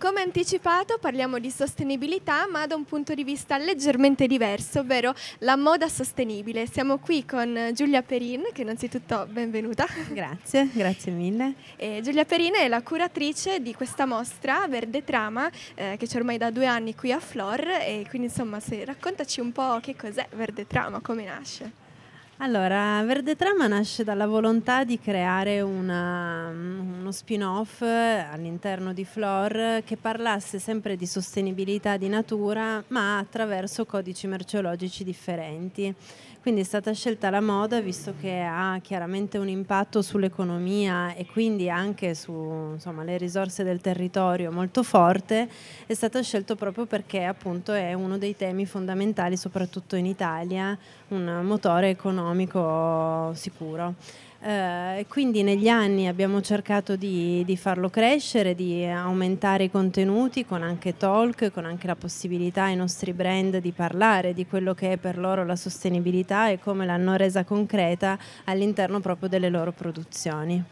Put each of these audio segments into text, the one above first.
Come anticipato parliamo di sostenibilità ma da un punto di vista leggermente diverso, ovvero la moda sostenibile. Siamo qui con Giulia Perin, che innanzitutto benvenuta. Grazie, grazie mille. E Giulia Perin è la curatrice di questa mostra Verde Trama eh, che c'è ormai da due anni qui a Flor e quindi insomma se, raccontaci un po' che cos'è Verde Trama, come nasce. Allora, Verde Trama nasce dalla volontà di creare una, un mm, uno spin-off eh, all'interno di Flor che parlasse sempre di sostenibilità di natura, ma attraverso codici merceologici differenti. Quindi è stata scelta la moda, visto che ha chiaramente un impatto sull'economia e quindi anche sulle risorse del territorio molto forte, è stata scelta proprio perché appunto è uno dei temi fondamentali, soprattutto in Italia, un motore economico sicuro. Eh, quindi negli anni abbiamo cercato di, di, farlo crescere, di aumentare i contenuti con anche talk, con anche la possibilità ai nostri brand di parlare di quello che è per loro la sostenibilità e come l'hanno resa concreta all'interno proprio delle loro produzioni.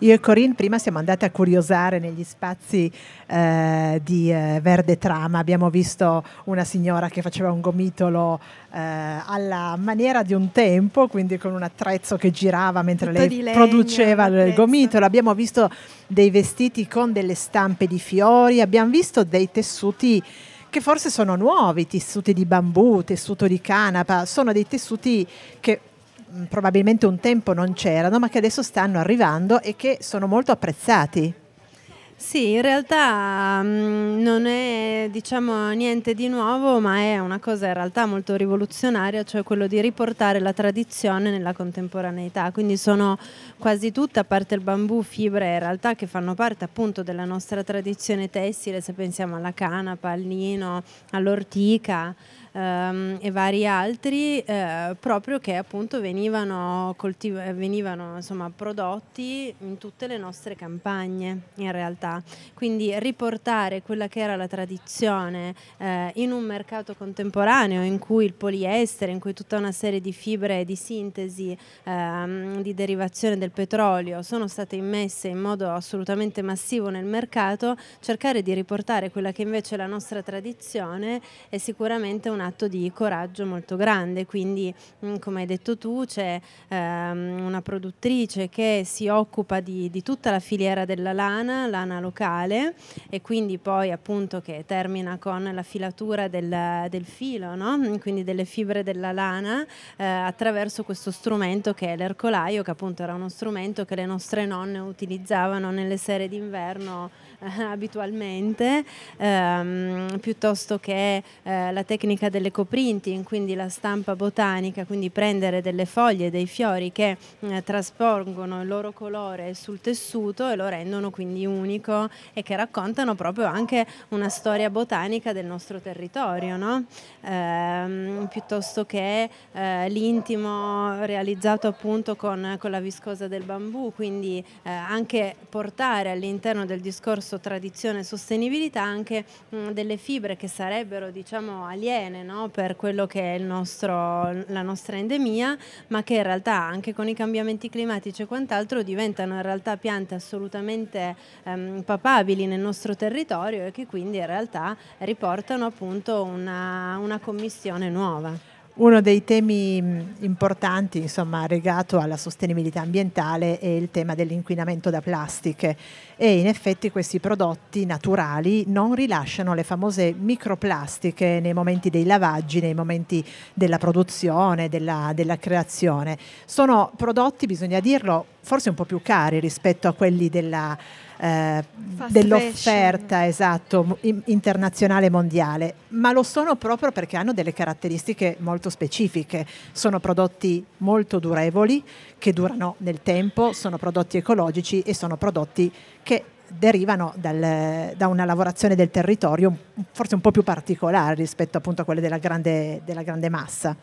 Io e Corinne prima siamo andate a curiosare negli spazi eh, di eh, Verde Trama, abbiamo visto una signora che faceva un gomitolo eh, alla maniera di un tempo, quindi con un attrezzo che girava mentre Tutto lei legno, produceva il gomitolo, abbiamo visto dei vestiti con delle stampe di fiori, abbiamo visto dei tessuti che forse sono nuovi, tessuti di bambù, tessuto di canapa, sono dei tessuti che Mm, probabilmente un tempo non c'erano, ma che adesso stanno arrivando e che sono molto apprezzati. Sì, in realtà mh, mm, non è diciamo, niente di nuovo, ma è una cosa in realtà molto rivoluzionaria, cioè quello di riportare la tradizione nella contemporaneità. Quindi sono quasi tutte, a parte il bambù, fibre in realtà che fanno parte appunto della nostra tradizione tessile, se pensiamo alla canapa, al lino, all'ortica ehm, e vari altri, eh, proprio che appunto venivano, coltiv- eh, venivano insomma, prodotti in tutte le nostre campagne in realtà. Quindi riportare quella che era la tradizione eh, in un mercato contemporaneo in cui il poliestere, in cui tutta una serie di fibre di sintesi, ehm, di derivazione del petrolio sono state immesse in modo assolutamente massivo nel mercato, cercare di riportare quella che invece è la nostra tradizione è sicuramente una atto di coraggio molto grande, quindi mm, come hai detto tu c'è ehm, una produttrice che si occupa di, di, tutta la filiera della lana, lana locale e quindi poi appunto che termina con la filatura del, del filo, no? Mm, quindi delle fibre della lana eh, attraverso questo strumento che è l'ercolaio, che appunto era uno strumento che le nostre nonne utilizzavano nelle sere d'inverno eh, abitualmente, ehm, piuttosto che eh, la tecnica ricerca delle coprinting, quindi la stampa botanica, quindi prendere delle foglie, dei fiori che eh, traspongono il loro colore sul tessuto e lo rendono quindi unico e che raccontano proprio anche una storia botanica del nostro territorio, no? eh, piuttosto che eh, l'intimo realizzato appunto con, con, la viscosa del bambù, quindi eh, anche portare all'interno del discorso tradizione e sostenibilità anche mh, mm, delle fibre che sarebbero diciamo aliene bene no? per quello che è nostro, la nostra endemia, ma che in realtà anche con i cambiamenti climatici e quant'altro diventano in realtà piante assolutamente ehm, papabili nel nostro territorio e che quindi in realtà riportano appunto una, una commissione nuova. Uno dei temi mm, importanti, insomma, legato alla sostenibilità ambientale è il tema dell'inquinamento da plastiche e in effetti questi prodotti naturali non rilasciano le famose microplastiche nei momenti dei lavaggi, nei momenti della produzione, della, della creazione. Sono prodotti, bisogna dirlo, forse un po' più cari rispetto a quelli della, eh, dell'offerta fashion. esatto, internazionale mondiale, ma lo sono proprio perché hanno delle caratteristiche molto specifiche. Sono prodotti molto durevoli, che durano nel tempo, sono prodotti ecologici e sono prodotti che derivano dal, da una lavorazione del territorio forse un po' più particolare rispetto appunto a quelle della grande, della grande massa.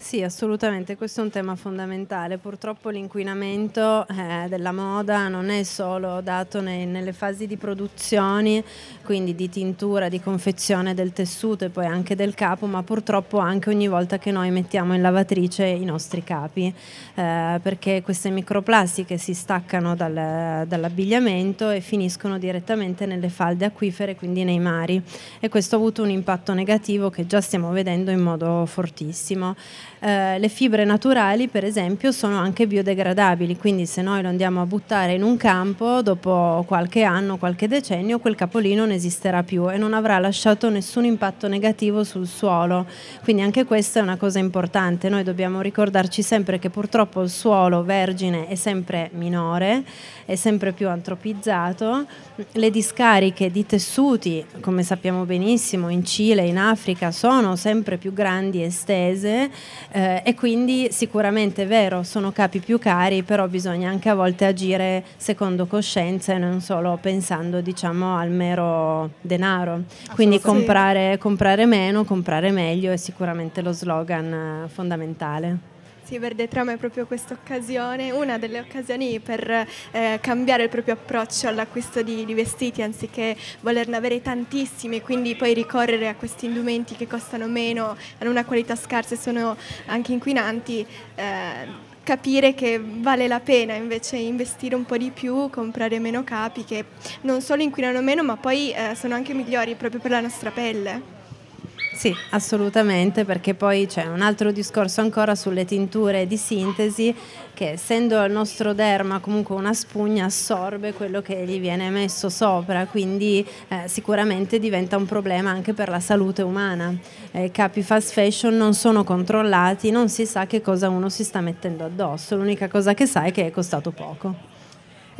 Sì, assolutamente, questo è un tema fondamentale. Purtroppo l'inquinamento eh, della moda non è solo dato nei, nelle fasi di produzione, quindi di tintura, di confezione del tessuto e poi anche del capo, ma purtroppo anche ogni volta che noi mettiamo in lavatrice i nostri capi, eh, perché queste microplastiche si staccano dal, dall'abbigliamento e finiscono direttamente nelle falde acquifere, quindi nei mari. E questo ha avuto un impatto negativo che già stiamo vedendo in modo fortissimo. Eh, le fibre naturali per esempio sono anche biodegradabili, quindi se noi lo andiamo a buttare in un campo, dopo qualche anno, qualche decennio, quel capolino non esisterà più e non avrà lasciato nessun impatto negativo sul suolo. Quindi anche questa è una cosa importante, noi dobbiamo ricordarci sempre che purtroppo il suolo vergine è sempre minore, è sempre più antropizzato, le discariche di tessuti, come sappiamo benissimo, in Cile, in Africa sono sempre più grandi e estese eh, e quindi sicuramente è vero, sono capi più cari, però bisogna anche a volte agire secondo coscienza e non solo pensando diciamo, al mero denaro. Quindi comprare, comprare meno, comprare meglio è sicuramente lo slogan eh, fondamentale. Sì, Verde Trama è proprio questa occasione, una delle occasioni per eh, cambiare il proprio approccio all'acquisto di, di, vestiti anziché volerne avere tantissimi e quindi poi ricorrere a questi indumenti che costano meno, hanno una qualità scarsa e sono anche inquinanti. Eh, capire che vale la pena invece investire un po' di più, comprare meno capi che non solo inquinano meno ma poi eh, sono anche migliori proprio per la nostra pelle. Sì, assolutamente, perché poi c'è un altro discorso ancora sulle tinture di sintesi che essendo il nostro derma comunque una spugna assorbe quello che gli viene messo sopra, quindi eh, sicuramente diventa un problema anche per la salute umana. Eh, capi fast fashion non sono controllati, non si sa che cosa uno si sta mettendo addosso, l'unica cosa che sa è che è costato poco.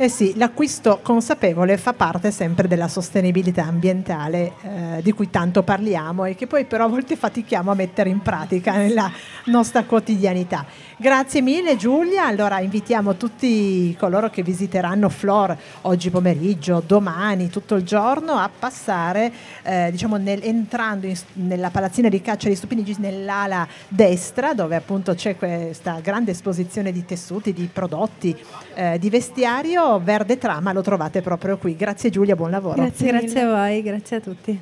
Eh sì, l'acquisto consapevole fa parte sempre della sostenibilità ambientale eh, di cui tanto parliamo e che poi però a volte fatichiamo a mettere in pratica nella nostra quotidianità. Grazie mille Giulia, allora invitiamo tutti coloro che visiteranno Flor oggi pomeriggio, domani, tutto il giorno a passare, eh, diciamo nel, entrando in, nella palazzina di caccia di Stupinigi nell'ala destra dove appunto c'è questa grande esposizione di tessuti, di prodotti, eh, di vestiario Verde Trama lo trovate proprio qui. Grazie Giulia, buon lavoro. Grazie, grazie a voi, grazie a tutti.